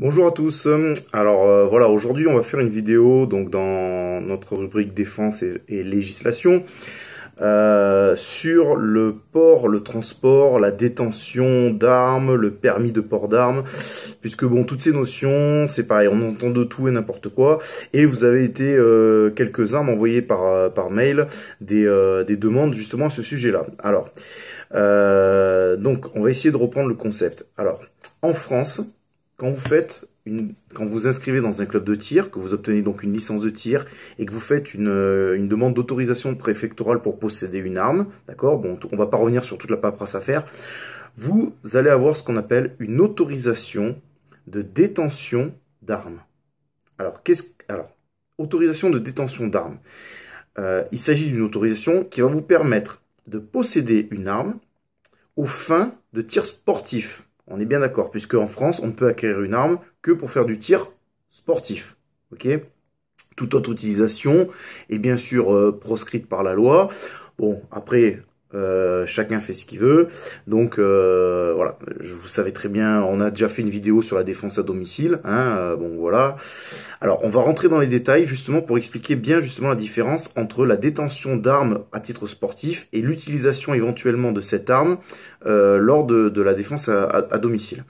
Bonjour à tous. Euh, alors euh, voilà, aujourd'hui on va faire une vidéo donc dans notre rubrique défense et, législation euh, sur le port, le transport, la détention d'armes, le permis de port d'armes, puisque bon toutes ces notions, c'est pareil, on entend de tout et n'importe quoi. Et vous avez été quelques uns m'envoyer par par mail des des demandes justement à ce sujet-là. Alors donc on va essayer de reprendre le concept. Alors en France quand vous faites une, quand vous inscrivez dans un club de tir, que vous obtenez donc une licence de tir et que vous faites une, euh, demande d'autorisation préfectorale pour posséder une arme, d'accord Bon, on va pas revenir sur toute la paperasse à faire. Vous allez avoir ce qu'on appelle une autorisation de détention d'armes. Alors, qu'est-ce alors autorisation de détention d'armes euh, Il s'agit d'une autorisation qui va vous permettre de posséder une arme aux fins de tir sportif. On est bien d'accord, puisque en France, on ne peut acquérir une arme que pour faire du tir sportif. Ok Toute autre utilisation est bien sûr euh, proscrite par la loi. Bon, après, euh, chacun fait ce qu'il veut. Donc euh, voilà, je vous savais très bien, on a déjà fait une vidéo sur la défense à domicile. Hein, euh, bon voilà. Alors on va rentrer dans les détails justement pour expliquer bien justement la différence entre la détention d'armes à titre sportif et l'utilisation éventuellement de cette arme lors de, la défense à domicile.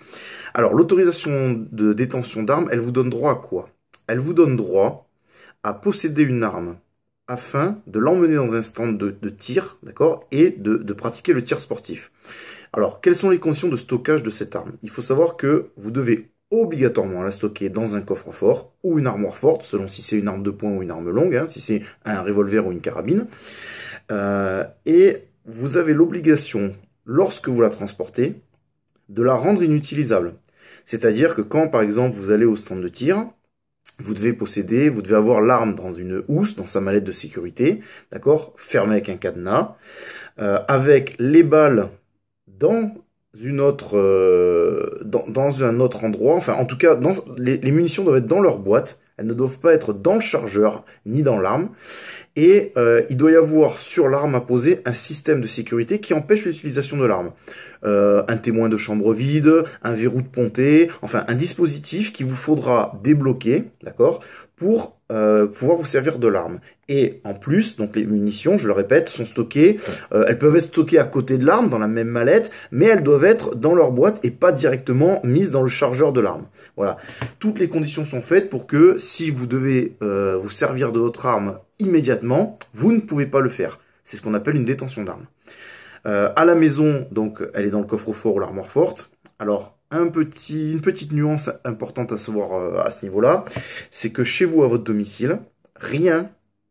Alors l'autorisation de détention d'armes, elle vous donne droit à quoi Elle vous donne droit à posséder une arme afin de l'emmener dans un stand de, tir, d'accord, et de, pratiquer le tir sportif. Alors, quelles sont les conditions de stockage de cette arme Il faut savoir que vous devez obligatoirement la stocker dans un coffre-fort ou une armoire forte, selon si c'est une arme de poing ou une arme longue, hein, si c'est un revolver ou une carabine. Euh, et vous avez l'obligation, lorsque vous la transportez, de la rendre inutilisable. C'est-à-dire que quand, par exemple, vous allez au stand de tir, vous devez posséder, vous devez avoir l'arme dans une housse, dans sa mallette de sécurité, d'accord, fermée avec un cadenas, euh, avec les balles dans une autre, euh, dans, un autre endroit, enfin en tout cas, dans, les, munitions doivent être dans leur boîte, elles ne doivent pas être dans le chargeur ni dans l'arme. Et euh, il doit y avoir sur l'arme à poser un système de sécurité qui empêche l'utilisation de l'arme. Euh, un témoin de chambre vide, un verrou de pontée, enfin un dispositif qu'il vous faudra débloquer, d'accord, pour euh, pouvoir vous servir de l'arme. Et en plus, donc les munitions, je le répète, sont stockées. Euh, elles peuvent être stockées à côté de l'arme, dans la même mallette, mais elles doivent être dans leur boîte et pas directement mises dans le chargeur de l'arme. Voilà. Toutes les conditions sont faites pour que si vous devez euh, vous servir de votre arme immédiatement, vous ne pouvez pas le faire. C'est ce qu'on appelle une détention d'arme. Euh, à la maison, donc, elle est dans le coffre-fort ou l'armoire forte. Alors, une petite nuance importante à savoir à ce niveau-là, c'est que chez vous, à votre domicile, rien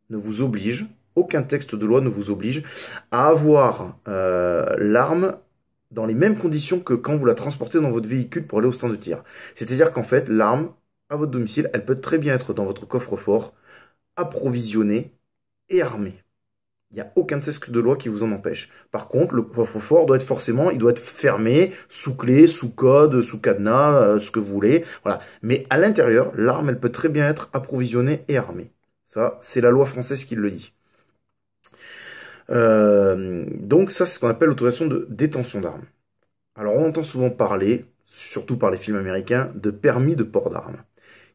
ne vous oblige, aucun texte de loi ne vous oblige à avoir euh, l'arme dans les mêmes conditions que quand vous la transportez dans votre véhicule pour aller au stand de tir. C'est-à-dire qu'en fait, l'arme, à votre domicile, elle peut très bien être dans votre coffre-fort, approvisionnée et armée. Il n'y a aucun texte de loi qui vous en empêche. Par contre, le coffre-fort doit être forcément, il doit être fermé, sous clé, sous code, sous cadenas, euh, ce que vous voulez. Voilà. Mais à l'intérieur, l'arme, elle peut très bien être approvisionnée et armée. Ça, c'est la loi française qui le dit. Euh, donc ça, c'est ce qu'on appelle l'autorisation de détention d'armes. Alors on entend souvent parler, surtout par les films américains, de permis de port d'armes.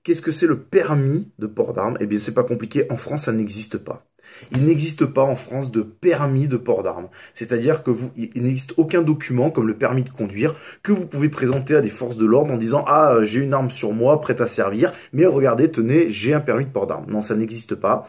Qu'est-ce que c'est le permis de port d'armes Eh bien, c'est pas compliqué. En France, ça n'existe pas. Il n'existe pas en France de permis de port d'armes. C'est-à-dire que vous, il n'existe aucun document comme le permis de conduire que vous pouvez présenter à des forces de l'ordre en disant ah euh, j'ai une arme sur moi prête à servir, mais regardez tenez j'ai un permis de port d'armes. Non ça n'existe pas.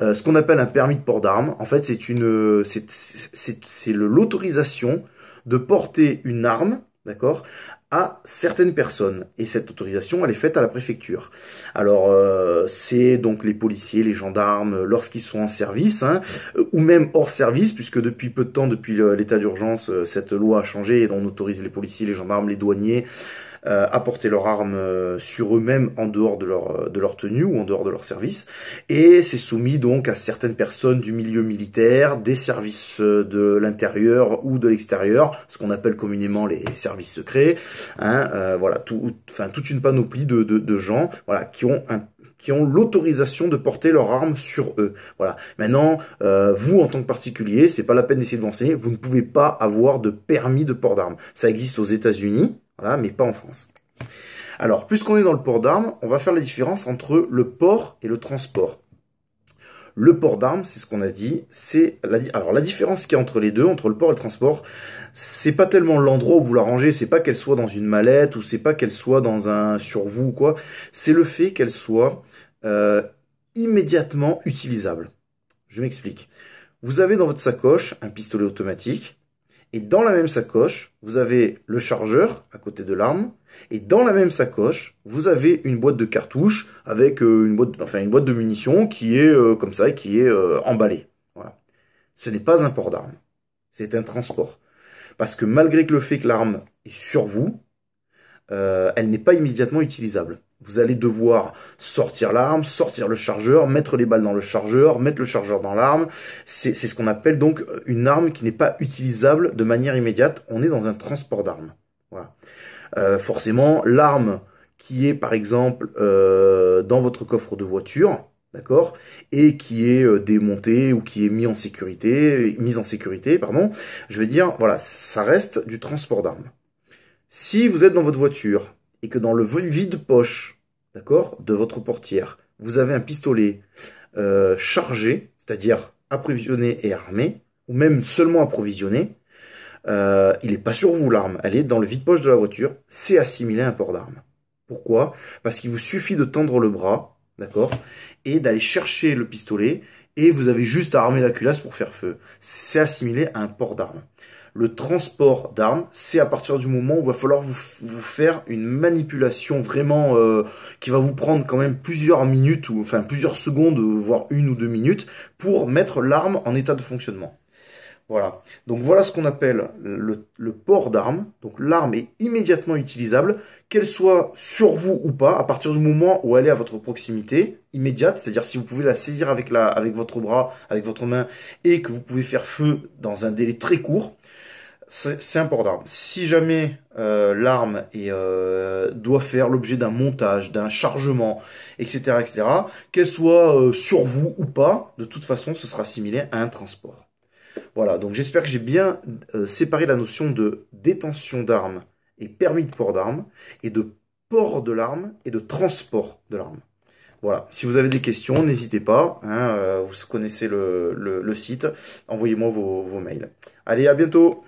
Euh, ce qu'on appelle un permis de port d'armes, en fait c'est une c'est l'autorisation de porter une arme d'accord à certaines personnes. Et cette autorisation, elle est faite à la préfecture. Alors, euh, c'est donc les policiers, les gendarmes, lorsqu'ils sont en service, hein, ou même hors service, puisque depuis peu de temps, depuis l'état d'urgence, euh, cette loi a changé et on autorise les policiers, les gendarmes, les douaniers, apporter euh, leurs armes euh, sur eux-mêmes en dehors de leur, euh, de leur tenue ou en dehors de leur service. Et c'est soumis donc à certaines personnes du milieu militaire, des services de l'intérieur ou de l'extérieur, ce qu'on appelle communément les services secrets. Hein, voilà, tout, enfin, toute une panoplie de, de, de gens voilà, qui ont un qui ont l'autorisation de porter leurs armes sur eux. Voilà. Maintenant, euh, vous en tant que particulier, c'est pas la peine d'essayer de renseigner. Vous ne pouvez pas avoir de permis de port d'armes. Ça existe aux États-Unis, voilà, mais pas en France. Alors, puisqu'on est dans le port d'armes, on va faire la différence entre le port et le transport. Le port d'armes, c'est ce qu'on a dit, c'est la, alors la différence qu'il y a entre les deux, entre le port et le transport, c'est pas tellement l'endroit où vous la rangez, c'est pas qu'elle soit dans une mallette ou c'est pas qu'elle soit dans un sur vous ou quoi, c'est le fait qu'elle soit euh, immédiatement utilisable. Je m'explique. Vous avez dans votre sacoche un pistolet automatique, et dans la même sacoche, vous avez le chargeur à côté de l'arme. Et dans la même sacoche, vous avez une boîte de cartouches avec euh, une boîte, enfin une boîte de munitions qui est euh, comme ça, qui est euh, emballée. Voilà. Ce n'est pas un port d'arme. C'est un transport. Parce que malgré que le fait que l'arme est sur vous, elle n'est pas immédiatement utilisable. Vous allez devoir sortir l'arme, sortir le chargeur, mettre les balles dans le chargeur, mettre le chargeur dans l'arme. C'est ce qu'on appelle donc euh, une arme qui n'est pas utilisable de manière immédiate. On est dans un transport d'armes. Voilà. Euh, forcément, l'arme qui est par exemple euh, dans votre coffre de voiture, d'accord, et qui est démontée ou qui est mise en sécurité, mise en sécurité, pardon. Je veux dire, voilà, ça reste du transport d'armes. Si vous êtes dans votre voiture, et que dans le vide-poche, d'accord, de votre portière, vous avez un pistolet euh, chargé, c'est-à-dire approvisionné et armé, ou même seulement approvisionné, euh, il n'est pas sur vous l'arme, elle est dans le vide-poche de la voiture, c'est assimilé à un port d'arme. Pourquoi Parce qu'il vous suffit de tendre le bras, d'accord, et d'aller chercher le pistolet, et vous avez juste à armer la culasse pour faire feu. C'est assimilé à un port d'arme le transport d'armes, c'est à partir du moment où il va falloir vous, faire une manipulation vraiment euh, qui va vous prendre quand même plusieurs minutes, ou enfin plusieurs secondes, euh, voire une ou deux minutes, pour mettre l'arme en état de fonctionnement. Voilà. Donc voilà ce qu'on appelle le, le port d'armes. Donc l'arme est immédiatement utilisable, qu'elle soit sur vous ou pas, à partir du moment où elle est à votre proximité immédiate, c'est-à-dire si vous pouvez la saisir avec la, avec votre bras, avec votre main, et que vous pouvez faire feu dans un délai très court, c'est un port important. Si jamais euh, l'arme euh, doit faire l'objet d'un montage, d'un chargement, etc., etc., qu'elle soit euh, sur vous ou pas, de toute façon, ce sera assimilé à un transport. Voilà, donc j'espère que j'ai bien séparé la notion de détention d'armes et permis de port d'armes, et de port de l'arme et de transport de l'arme. Voilà, si vous avez des questions, n'hésitez pas, hein, vous connaissez le, site, envoyez-moi vos mails. Allez, à bientôt